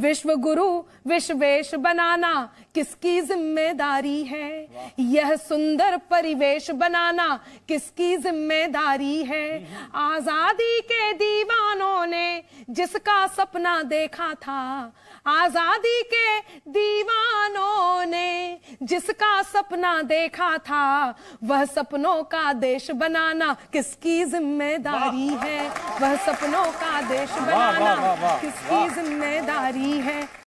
विश्व गुरु विश्वेश बनाना किसकी जिम्मेदारी है यह सुंदर परिवेश बनाना किसकी जिम्मेदारी है आजादी के दीवानों ने जिसका सपना देखा था आजादी के जिसका सपना देखा था वह सपनों का देश बनाना किसकी जिम्मेदारी है वह सपनों का देश बनाना किसकी जिम्मेदारी है